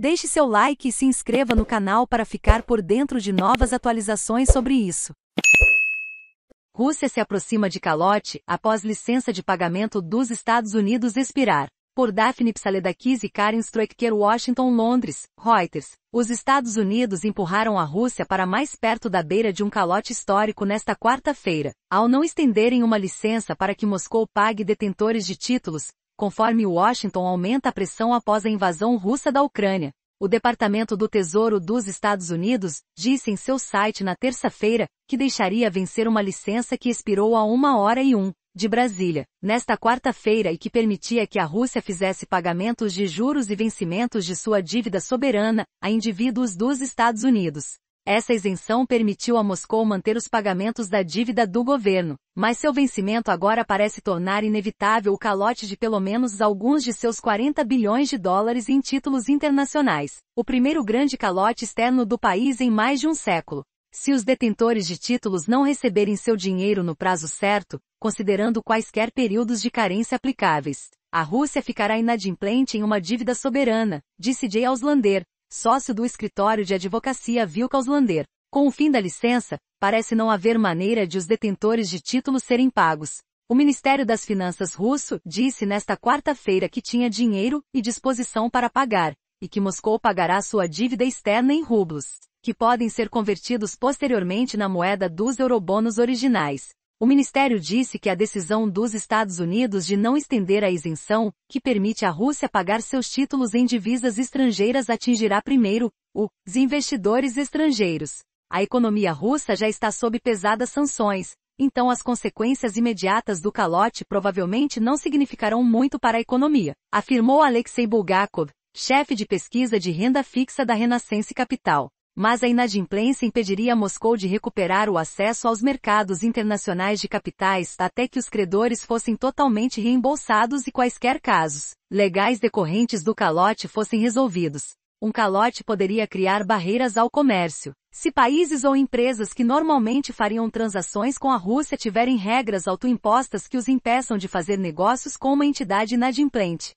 Deixe seu like e se inscreva no canal para ficar por dentro de novas atualizações sobre isso. Rússia se aproxima de calote após licença de pagamento dos Estados Unidos expirar. Por Daphne Psaledakis e Karen Stroikker Washington Londres, Reuters, os Estados Unidos empurraram a Rússia para mais perto da beira de um calote histórico nesta quarta-feira, ao não estenderem uma licença para que Moscou pague detentores de títulos, Conforme Washington aumenta a pressão após a invasão russa da Ucrânia, o Departamento do Tesouro dos Estados Unidos disse em seu site na terça-feira que deixaria vencer uma licença que expirou a uma hora e um de Brasília, nesta quarta-feira e que permitia que a Rússia fizesse pagamentos de juros e vencimentos de sua dívida soberana a indivíduos dos Estados Unidos. Essa isenção permitiu a Moscou manter os pagamentos da dívida do governo, mas seu vencimento agora parece tornar inevitável o calote de pelo menos alguns de seus 40 bilhões de dólares em títulos internacionais, o primeiro grande calote externo do país em mais de um século. Se os detentores de títulos não receberem seu dinheiro no prazo certo, considerando quaisquer períodos de carência aplicáveis, a Rússia ficará inadimplente em uma dívida soberana, disse Jay Auslander, sócio do escritório de advocacia Vilcauslander. Com o fim da licença, parece não haver maneira de os detentores de títulos serem pagos. O Ministério das Finanças russo disse nesta quarta-feira que tinha dinheiro e disposição para pagar, e que Moscou pagará sua dívida externa em rublos, que podem ser convertidos posteriormente na moeda dos eurobonos originais. O ministério disse que a decisão dos Estados Unidos de não estender a isenção, que permite à Rússia pagar seus títulos em divisas estrangeiras, atingirá primeiro os investidores estrangeiros. A economia russa já está sob pesadas sanções, então as consequências imediatas do calote provavelmente não significarão muito para a economia, afirmou Alexei Bulgakov, chefe de pesquisa de renda fixa da Renascença Capital mas a inadimplência impediria Moscou de recuperar o acesso aos mercados internacionais de capitais até que os credores fossem totalmente reembolsados e quaisquer casos legais decorrentes do calote fossem resolvidos. Um calote poderia criar barreiras ao comércio. Se países ou empresas que normalmente fariam transações com a Rússia tiverem regras autoimpostas que os impeçam de fazer negócios com uma entidade inadimplente,